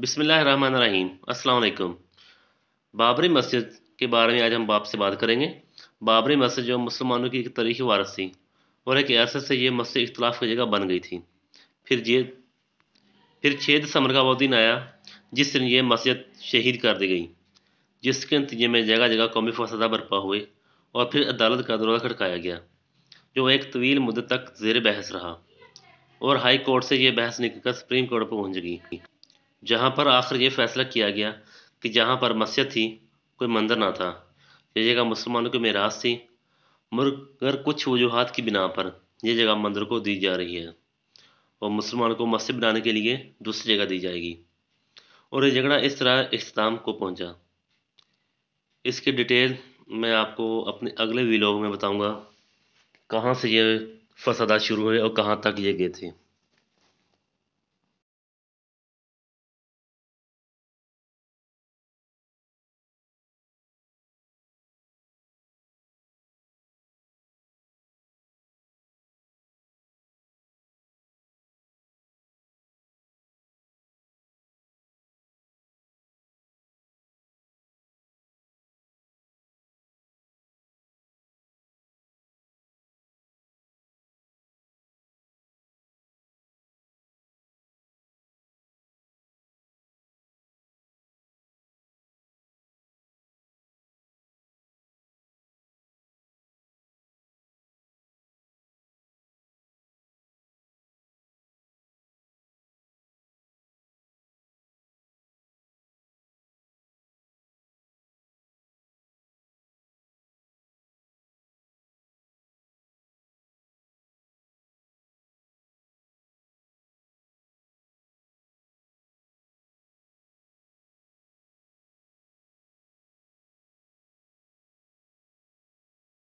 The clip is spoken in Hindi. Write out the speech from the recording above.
बिसमीम अल्लाम बाबरी मस्जिद के बारे में आज हम बाप से बात करेंगे बाबरी मस्जिद जो मुसलमानों की एक तारीखी वारस थी और एक ऐसे से ये मस्जिद इख्तलाफ की जगह बन गई थी फिर ये फिर छः दिसंबर का वो दिन आया जिस दिन ये मस्जिद शहीद कर दी गई जिसके नतीजे में जगह जगह कौमी फसदा बरपा हुए और फिर अदालत का दौरा खड़काया गया जो एक तवील मुद्दत तक जेर बहस रहा और हाई कोर्ट से ये बहस निकलकर सुप्रीम कोर्ट पर पहुंच गई जहाँ पर आखिर ये फैसला किया गया कि जहाँ पर मस्जिद थी कोई मंदिर ना था ये जगह मुसलमानों की मेराज थी मगर कुछ वजूहत की बिना पर यह जगह मंदिर को दी जा रही है और मुसलमानों को मस्जिद बनाने के लिए दूसरी जगह दी जाएगी और ये झगड़ा इस तरह इख्ताम को पहुँचा इसकी डिटेल मैं आपको अपने अगले वीलॉग में बताऊँगा कहाँ से ये फसादा शुरू हुए और कहाँ तक ये गए थे